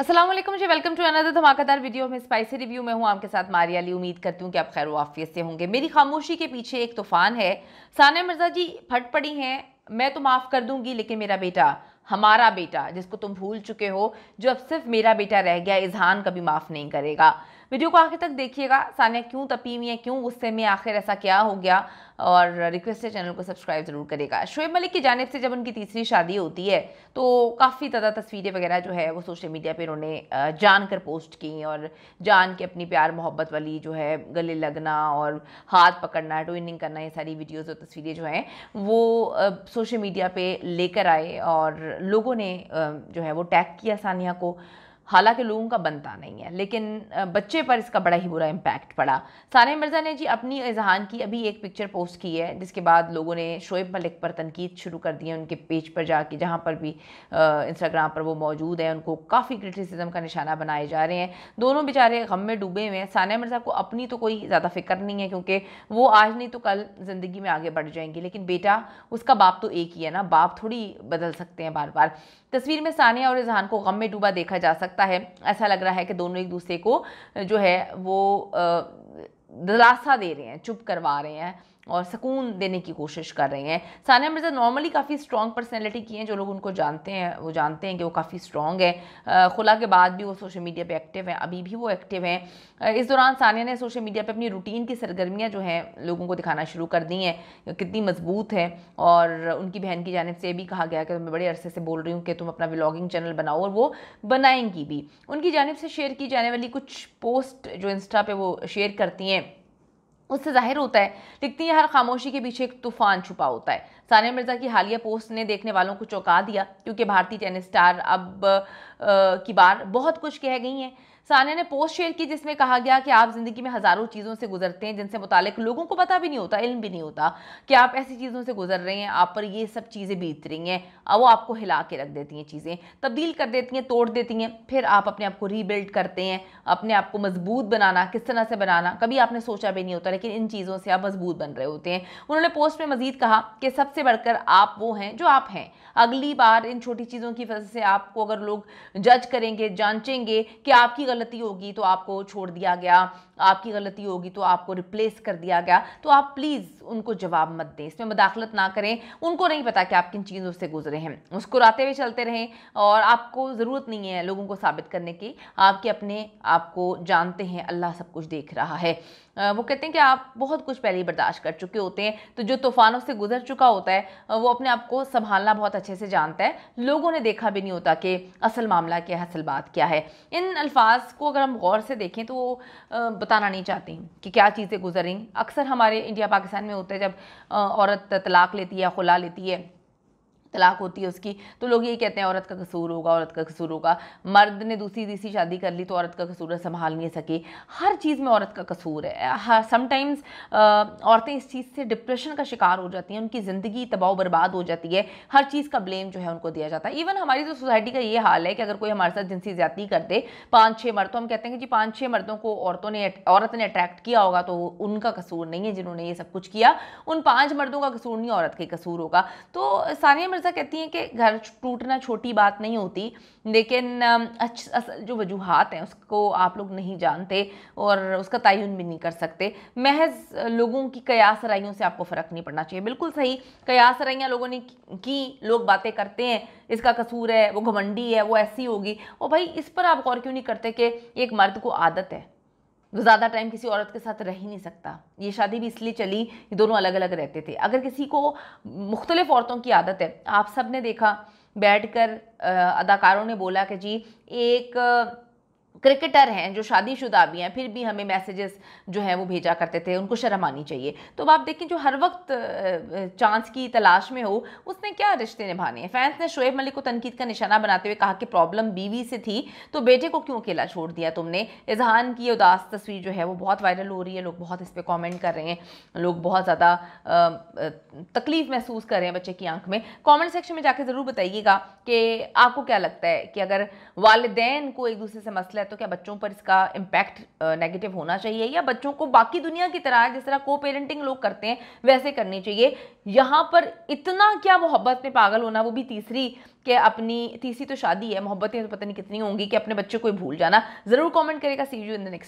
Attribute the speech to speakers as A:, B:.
A: Aslam ji welcome to another धमाकेदार video में spicy review में हूँ आपके साथ मारिया अली उम्मीद करती हूँ कि आप खैर वाफियत से होंगे मेरी खामोशी के पीछे एक तूफ़ान है सानिया मिर्ज़ा जी फट पड़ी हैं मैं तो माफ़ कर दूंगी लेकिन मेरा बेटा हमारा बेटा जिसको तुम भूल चुके हो जो अब सिर्फ मेरा बेटा रह गया इजहान कभी माफ़ नहीं करेगा वीडियो को आखिर तक देखिएगा सानिया क्यों तपी हुई है क्यों गुस्से में आखिर ऐसा क्या हो गया और रिक्वेस्ट है चैनल को सब्सक्राइब ज़रूर करेगा शोएब मलिक की जानब से जब उनकी तीसरी शादी होती है तो काफ़ी ज़्यादा तस्वीरें वगैरह जो है वो सोशल मीडिया पर उन्होंने जान कर पोस्ट की और जान के अपनी प्यार मोहब्बत वाली जो है गले लगना और हाथ पकड़ना ट्विनिंग करना ये सारी वीडियोज़ और तस्वीरें जो हैं वो सोशल मीडिया पर लेकर आए और लोगों ने जो है वो टैग किया सानिया को हालांकि लोगों का बनता नहीं है लेकिन बच्चे पर इसका बड़ा ही बुरा इम्पैक्ट पड़ा सानिया मिर्ज़ा ने जी अपनी इजहान की अभी एक पिक्चर पोस्ट की है जिसके बाद लोगों ने शोएब मलिक पर तनकीद शुरू कर दी है उनके पेज पर जाके जहाँ पर भी इंस्टाग्राम पर वो मौजूद है उनको काफ़ी क्रिटिसिज्म का निशाना बनाए जा रहे हैं दोनों बेचारे गम में डूबे हुए हैं सानिया मिर्ज़ा को अपनी तो कोई ज़्यादा फिक्र नहीं है क्योंकि वो आज नहीं तो कल ज़िंदगी में आगे बढ़ जाएंगी लेकिन बेटा उसका बाप तो एक ही है ना बाप थोड़ी बदल सकते हैं बार बार तस्वीर में सानिया और रिजहान को गम में डूबा देखा जा सकता है ऐसा लग रहा है कि दोनों एक दूसरे को जो है वो दिलासा दे रहे हैं चुप करवा रहे हैं और सुकून देने की कोशिश कर रही हैं सानिया मिर्ज़ा नॉर्मली काफ़ी स्ट्रॉन्ग पर्सनैलिटी की हैं जो लोग उनको जानते हैं वो जानते हैं कि वो काफ़ी स्ट्रॉन्ग है खुला के बाद भी वो सोशल मीडिया पे एक्टिव हैं अभी भी वो एक्टिव हैं इस दौरान सानिया ने सोशल मीडिया पे अपनी रूटीन की सरगर्मियाँ जो हैं लोगों को दिखाना शुरू कर दी हैं कितनी मजबूत है और उनकी बहन की जानब से भी कहा गया कि मैं बड़े अरसे से बोल रही हूँ कि तुम अपना ब्लॉगिंग चैनल बनाओ और वो बनाएंगी भी उनकी जानब से शेयर की जाने वाली कुछ पोस्ट जो इंस्टा पर वो शेयर करती हैं उससे जाहिर होता है लिखती है हर खामोशी के पीछे एक तूफान छुपा होता है सानिया मिर्ज़ा की हालिया पोस्ट ने देखने वालों को चौंका दिया क्योंकि भारतीय टेनिस स्टार अब आ, की बार बहुत कुछ कह गई हैं सानिया ने पोस्ट शेयर की जिसमें कहा गया कि आप जिंदगी में हज़ारों चीज़ों से गुजरते हैं जिनसे मुतालिक लोगों को पता भी नहीं होता इल्म भी नहीं होता कि आप ऐसी चीज़ों से गुजर रहे हैं आप पर ये सब चीज़ें बीत रही हैं वो आपको हिला के रख देती हैं चीज़ें तब्दील कर देती हैं तोड़ देती हैं फिर आप अपने आप को रीबिल्ड करते हैं अपने आप को मजबूत बनाना किस तरह से बनाना कभी आपने सोचा भी नहीं होता लेकिन इन चीज़ों से आप मजबूत बन रहे होते हैं उन्होंने पोस्ट में मजीद कहा कि सबसे बढ़कर आप वो हैं जो आप हैं अगली बार इन छोटी चीज़ों की वजह से आपको अगर लोग जज करेंगे जांचेंगे कि आपकी गलती होगी तो आपको छोड़ दिया गया आपकी गलती होगी तो आपको रिप्लेस कर दिया गया तो आप प्लीज़ उनको जवाब मत दें इसमें मुदाखलत ना करें उनको नहीं पता कि आप किन चीज़ों से गुजरे हैं मुस्कुराते हुए चलते रहें और आपको ज़रूरत नहीं है लोगों को साबित करने की आपके अपने आपको जानते हैं अल्लाह सब कुछ देख रहा है वो कहते हैं कि आप बहुत कुछ पहले ही बर्दाश्त कर चुके होते हैं तो जो तूफानों से गुजर चुका होता है वो अपने आप को संभालना बहुत अच्छे से जानता है लोगों ने देखा भी नहीं होता कि असल मामला क्या है असल बात क्या है इन अल्फाज को अगर हम गौर से देखें तो वो बताना नहीं चाहते कि क्या चीज़ें गुजरें अक्सर हमारे इंडिया पाकिस्तान में होते हैं जब औरत तलाक लेती है खुला लेती है तलाक होती है उसकी तो लोग ये कहते हैं औरत का कसूर होगा औरत का कसूर होगा मर्द ने दूसरी तीसरी शादी कर ली तो औरत का कसूर संभाल नहीं सके हर चीज़ में औरत का कसूर है हर हाँ, समटाइम्स औरतें इस चीज़ से डिप्रेशन का शिकार हो जाती हैं उनकी ज़िंदगी तबाह बर्बाद हो जाती है हर चीज़ का ब्लेम जो है उनको दिया जाता है इवन हमारी जो सोसाइटी का ये हाल है कि अगर कोई हमारे साथ जिनसी ज़्यादा कर दे पाँच छः मर्द तो हम कहते हैं कि जी पाँच छः मर्दों को औरतों ने औरत ने अट्रैक्ट किया होगा तो उनका कसूर नहीं है जिन्होंने ये सब कुछ किया उन पाँच मर्दों का कसूर नहीं औरत का कसूर होगा तो सानिया ऐसा कहती हैं कि घर टूटना छोटी बात नहीं होती लेकिन असल जो वजूहत हैं उसको आप लोग नहीं जानते और उसका तयन भी नहीं कर सकते महज लोगों की कयास राइयों से आपको फ़र्क नहीं पड़ना चाहिए बिल्कुल सही कयास राइयाँ लोगों ने की लोग बातें करते हैं इसका कसूर है वो घमंडी है वो ऐसी होगी और भाई इस पर आप गौर क्यों नहीं करते कि एक मर्द को आदत है वो ज़्यादा टाइम किसी औरत के साथ रह ही नहीं सकता ये शादी भी इसलिए चली कि दोनों अलग अलग रहते थे अगर किसी को मुख्तलिफ औरतों की आदत है आप सब ने देखा बैठ कर अदाकारों ने बोला कि जी एक क्रिकेटर हैं जो शादीशुदा भी हैं फिर भी हमें मैसेजेस जो हैं वो भेजा करते थे उनको शर्म आनी चाहिए तो अब आप देखें जो हर वक्त चांस की तलाश में हो उसने क्या रिश्ते निभाने हैं फैंस ने शोएब मलिक को तनकीद का निशाना बनाते हुए कहा कि प्रॉब्लम बीवी से थी तो बेटे को क्यों अकेला छोड़ दिया तुमने इजहान की उदास तस्वीर जो है वो बहुत वायरल हो रही है लोग बहुत इस पर कॉमेंट कर रहे हैं लोग बहुत ज़्यादा तकलीफ़ महसूस कर रहे हैं बच्चे की आंख में कॉमेंट सेक्शन में जाकर ज़रूर बताइएगा कि आपको क्या लगता है कि अगर वालदेन को एक दूसरे से मसला है तो क्या बच्चों पर इसका इम्पैक्ट नेगेटिव होना चाहिए या बच्चों को बाकी दुनिया की तरह जिस तरह को पेरेंटिंग लोग करते हैं वैसे करनी चाहिए यहाँ पर इतना क्या मोहब्बत में पागल होना वो भी तीसरी कि अपनी तीसरी तो शादी है मोहब्बतें तो पता नहीं कितनी होंगी कि अपने बच्चे को भूल जाना ज़रूर कॉमेंट करेगा see you in the next